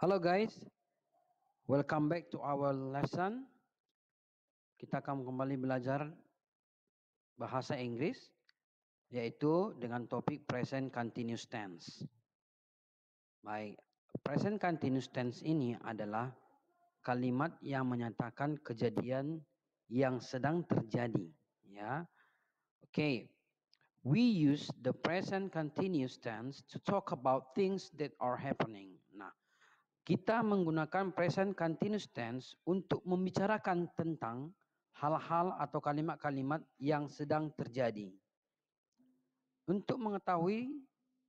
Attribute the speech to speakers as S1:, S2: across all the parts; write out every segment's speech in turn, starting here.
S1: Hello guys, welcome back to our lesson. Kita akan kembali belajar bahasa Inggris, yaitu dengan topik present continuous tense. Baik, present continuous tense ini adalah kalimat yang menyatakan kejadian yang sedang terjadi. Ya, oke. Okay we use the present continuous tense to talk about things that are happening. Nah, kita menggunakan present continuous tense untuk membicarakan tentang hal-hal atau kalimat-kalimat yang sedang terjadi. Untuk mengetahui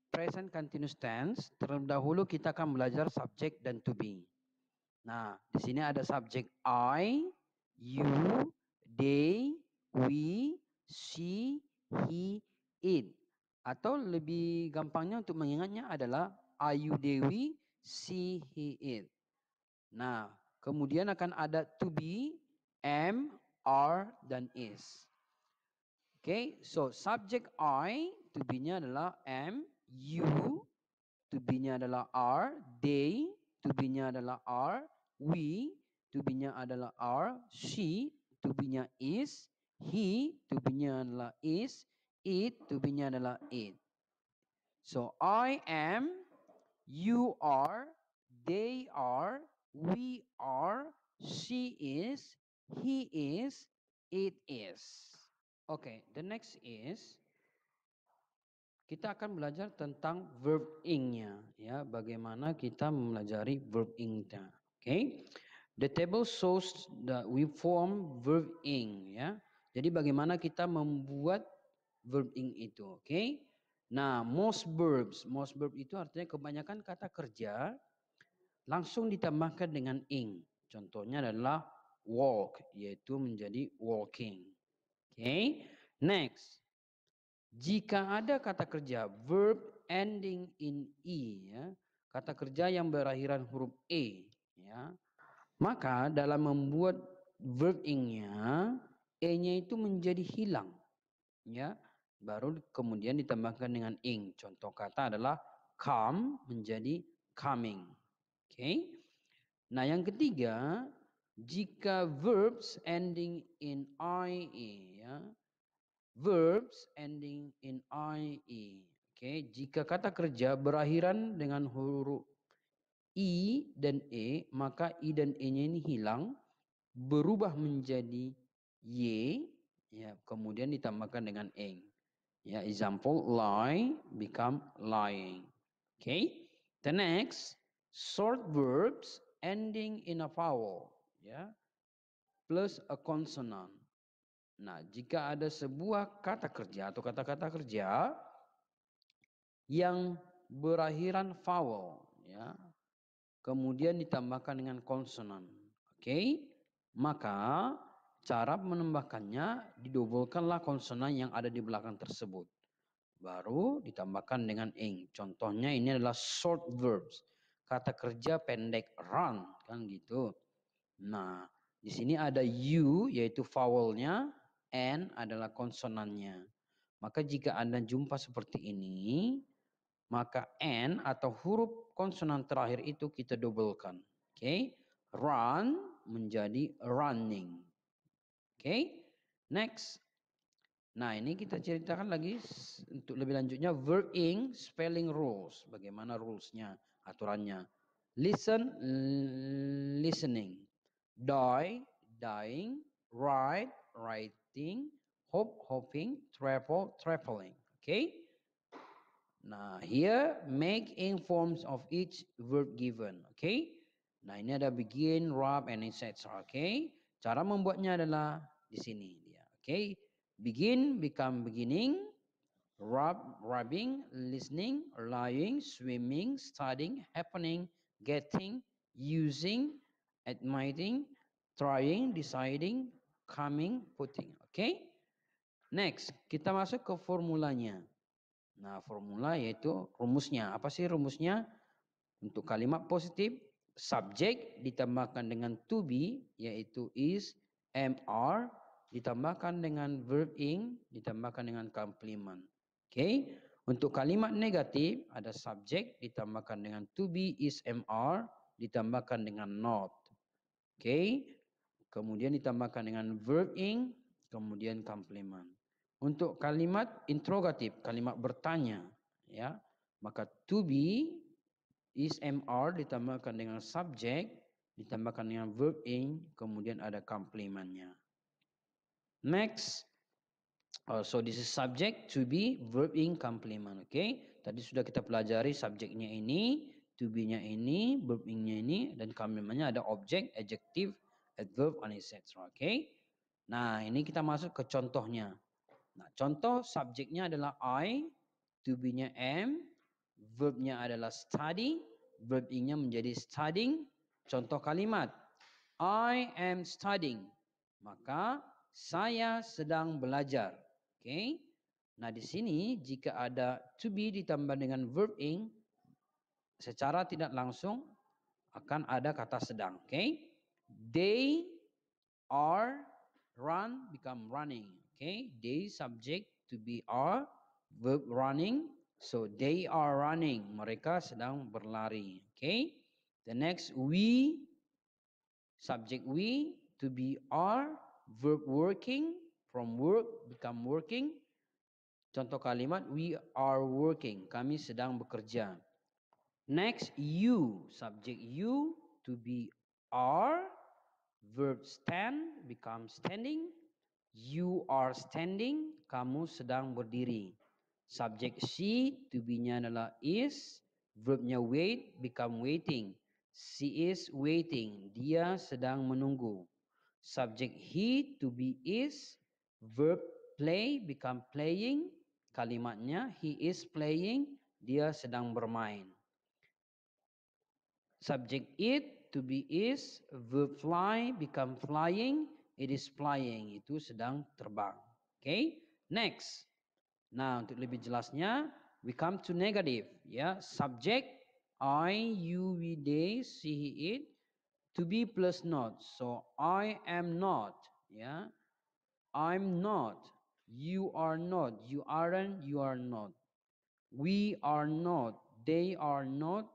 S1: present continuous tense, terlebih dahulu kita akan belajar subjek dan to be. Nah, di sini ada subjek I, you, they, we, she, he, in Atau lebih gampangnya untuk mengingatnya adalah Ayu Dewi si he in. Nah, kemudian akan ada to be, am, are, dan is. Okay, so subject I, to be-nya adalah am, you, to be-nya adalah are, they, to be-nya adalah are, we, to be-nya adalah are, she, to be-nya is, he, to be-nya adalah is, It to be-nya adalah it. So I am, you are, they are, we are, she is, he is, it is. okay, the next is kita akan belajar tentang verb ing-nya ya, bagaimana kita mempelajari verb ing-nya. Okay? The table shows that we form verb ing ya. Jadi bagaimana kita membuat verb ing itu, oke? Okay? Nah, most verbs, most verb itu artinya kebanyakan kata kerja langsung ditambahkan dengan ing. Contohnya adalah walk, yaitu menjadi walking. Oke, okay? next. Jika ada kata kerja verb ending in e, ya, kata kerja yang berakhiran huruf e, ya, maka dalam membuat verb ingnya, e-nya itu menjadi hilang, ya Baru kemudian ditambahkan dengan ing. Contoh kata adalah come menjadi coming. Oke. Okay. Nah, yang ketiga, jika verbs ending in ie ya. Verbs ending in ie. Oke, okay. jika kata kerja berakhiran dengan huruf i dan e, maka i dan e-nya ini hilang berubah menjadi y ya, kemudian ditambahkan dengan ing. Yeah, example, lie become lying. Okay. The next, short verbs ending in a vowel. Ya. Yeah, plus a consonant. Nah, jika ada sebuah kata kerja atau kata-kata kerja yang berakhiran vowel, ya, kemudian ditambahkan dengan konsonan, oke? Okay? Maka Cara menambahkannya, didobelkanlah konsonan yang ada di belakang tersebut. Baru ditambahkan dengan ing. Contohnya ini adalah short verbs. Kata kerja pendek run, kan gitu. Nah, di sini ada you yaitu vowelnya, n adalah konsonannya. Maka jika Anda jumpa seperti ini, maka n atau huruf konsonan terakhir itu kita dobelkan. Oke, okay? run menjadi running okay? next nah ini kita ceritakan lagi untuk lebih lanjutnya verb ing spelling rules bagaimana rulesnya aturannya listen listening die dying write writing hope hoping travel traveling okay Nah, here make in forms of each verb given, okay? Nah, ini ada begin, wrap, and etc, okay? Cara membuatnya adalah di sini dia. Oke. Okay? Begin become beginning, rub rubbing, listening, lying, swimming, studying, happening, getting, using, admiring, trying, deciding, coming, putting. Oke. Okay? Next, kita masuk ke formulanya. Nah, formula yaitu rumusnya. Apa sih rumusnya? Untuk kalimat positif subjek ditambahkan dengan to be yaitu is, mr ditambahkan dengan verb ing ditambahkan dengan complement. Oke. Okay? Untuk kalimat negatif ada subjek ditambahkan dengan to be is mr ditambahkan dengan not. Oke. Okay? Kemudian ditambahkan dengan verb ing kemudian complement. Untuk kalimat interrogatif, kalimat bertanya ya, maka to be Is MR ditambahkan dengan subject, ditambahkan dengan verb ing, kemudian ada komplimennya Next, uh, so this is subject to be verb ing complement. Oke, okay? tadi sudah kita pelajari subjeknya ini, to be-nya ini, verb ing-nya ini, dan komplimennya ada objek, adjective, adverb, and etc. Oke, okay? nah ini kita masuk ke contohnya. Nah, contoh subjeknya adalah I, to be-nya am, verbnya adalah study, Verb ing menjadi studying. Contoh kalimat. I am studying. Maka saya sedang belajar. Oke. Okay? Nah, di sini jika ada to be ditambah dengan verb ing secara tidak langsung akan ada kata sedang, oke? Okay? They are run become running, oke? Okay? They subject to be are verb running So they are running. Mereka sedang berlari. Okay. The next we. Subject we. To be are. Verb working. From work become working. Contoh kalimat we are working. Kami sedang bekerja. Next you. Subject you. To be are. Verb stand become standing. You are standing. Kamu sedang berdiri. Subjek she, to be-nya adalah is, verbnya wait become waiting. She is waiting, dia sedang menunggu. Subjek he, to be is, verb play become playing. Kalimatnya he is playing, dia sedang bermain. Subjek it to be is, verb fly become flying, it is flying, itu sedang terbang. Okay, next. Nah, untuk lebih jelasnya, we come to negative. Ya, subject, I, you, we, they, she, he, it, to be plus not. So, I am not. Ya, I'm not. You are not. You aren't. You are not. We are not. They are not.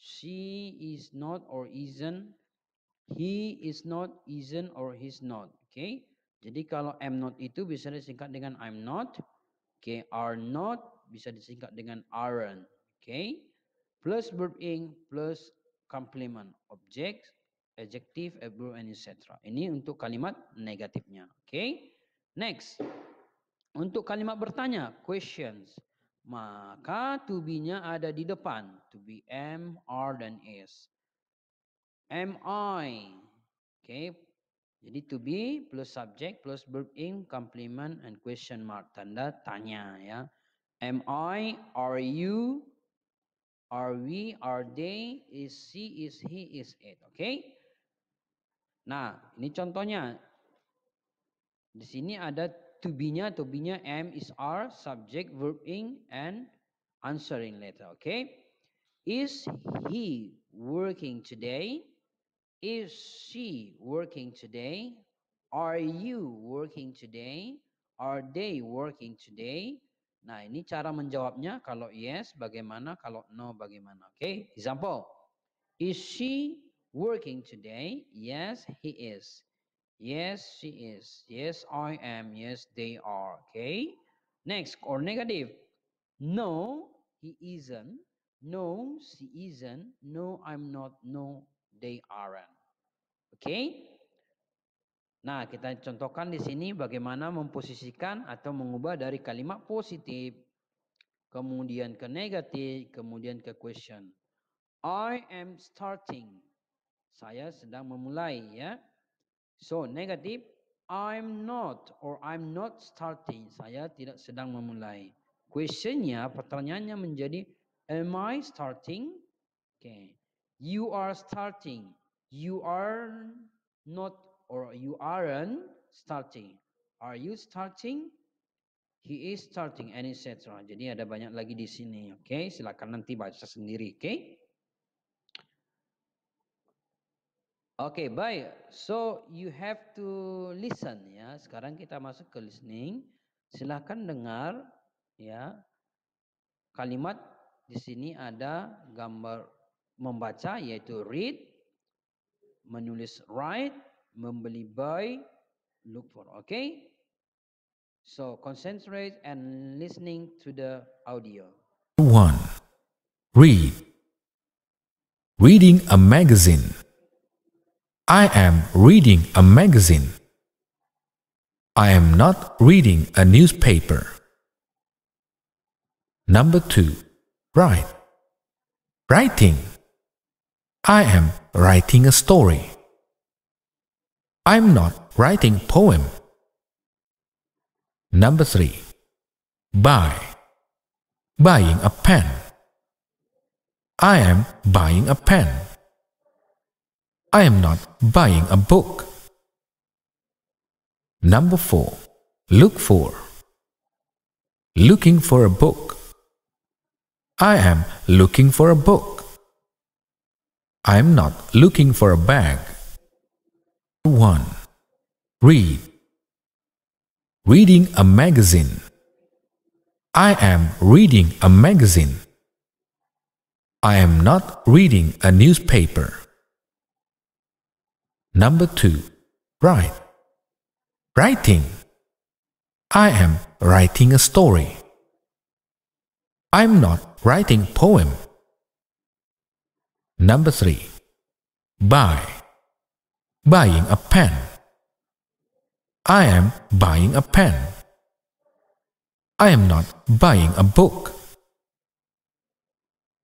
S1: She is not or isn't. He is not, isn't, or he's not. Okay? Jadi kalau am not itu bisa disingkat dengan I'm not. Okay, are not bisa disingkat dengan aren. Okay, plus verb ing plus complement, object, adjective, adverb, and etc. Ini untuk kalimat negatifnya. Okay, next. Untuk kalimat bertanya, questions. Maka to be-nya ada di depan. To be am, are, dan is. Am I? Okay, jadi to be plus subject plus verb in complement and question mark tanda tanya ya. Am I? Are you? Are we? Are they? Is she? Is he? Is it? Oke. Okay? Nah, ini contohnya. Di sini ada to be-nya, to be-nya am is are subject verb in and answering letter, oke? Okay? Is he working today? Is she working today? Are you working today? Are they working today? Nah, ini cara menjawabnya. Kalau yes, bagaimana? Kalau no, bagaimana? Oke, okay. example. Is she working today? Yes, he is. Yes, she is. Yes, I am. Yes, they are. Okay. Next, or negative. No, he isn't. No, she isn't. No, I'm not. No, They aren't. Oke? Okay? Nah, kita contohkan di sini bagaimana memposisikan atau mengubah dari kalimat positif kemudian ke negatif, kemudian ke question. I am starting. Saya sedang memulai ya. So, negatif I'm not or I'm not starting. Saya tidak sedang memulai. Questionnya, pertanyaannya menjadi am I starting? Oke. Okay. You are starting. You are not or you aren't starting. Are you starting? He is starting and etc. Jadi ada banyak lagi di sini. Oke, okay? silakan nanti baca sendiri. Oke. Okay? Oke, okay, baik. So you have to listen ya. Sekarang kita masuk ke listening. Silakan dengar ya. Kalimat di sini ada gambar membaca yaitu read, menulis write, membeli buy, look for. Okay? So concentrate and listening to the audio.
S2: 1. Read. Reading a magazine. I am reading a magazine. I am not reading a newspaper. Number 2. Write. Writing. I am writing a story. I'm not writing poem. Number 3. Buy. Buying a pen. I am buying a pen. I am not buying a book. Number 4. Look for. Looking for a book. I am looking for a book. I am not looking for a bag. 1. Read. Reading a magazine. I am reading a magazine. I am not reading a newspaper. Number 2. Write. Writing. I am writing a story. I'm not writing poem. Number three, buy. Buying a pen. I am buying a pen. I am not buying a book.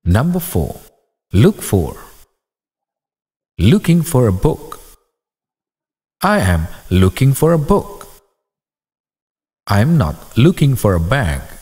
S2: Number four, look for. Looking for a book. I am looking for a book. I am not looking for a bag.